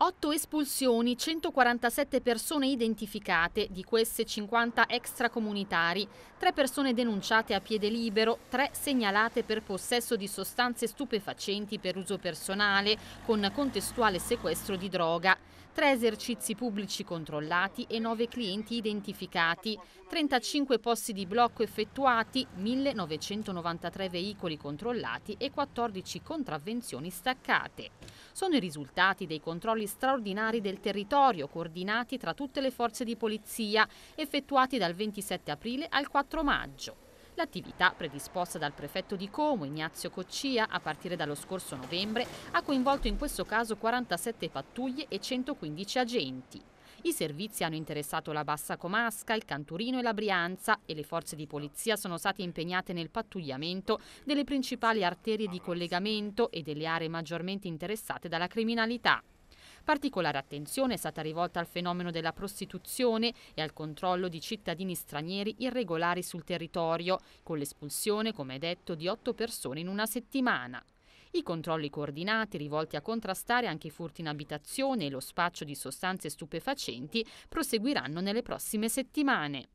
8 espulsioni, 147 persone identificate, di queste 50 extracomunitari, 3 persone denunciate a piede libero, 3 segnalate per possesso di sostanze stupefacenti per uso personale, con contestuale sequestro di droga, 3 esercizi pubblici controllati e 9 clienti identificati, 35 posti di blocco effettuati, 1993 veicoli controllati e 14 contravvenzioni staccate. Sono i risultati dei controlli straordinari del territorio, coordinati tra tutte le forze di polizia, effettuati dal 27 aprile al 4 maggio. L'attività, predisposta dal prefetto di Como, Ignazio Coccia, a partire dallo scorso novembre, ha coinvolto in questo caso 47 pattuglie e 115 agenti. I servizi hanno interessato la Bassa Comasca, il Canturino e la Brianza e le forze di polizia sono state impegnate nel pattugliamento delle principali arterie di collegamento e delle aree maggiormente interessate dalla criminalità. Particolare attenzione è stata rivolta al fenomeno della prostituzione e al controllo di cittadini stranieri irregolari sul territorio, con l'espulsione, come detto, di otto persone in una settimana. I controlli coordinati rivolti a contrastare anche i furti in abitazione e lo spaccio di sostanze stupefacenti proseguiranno nelle prossime settimane.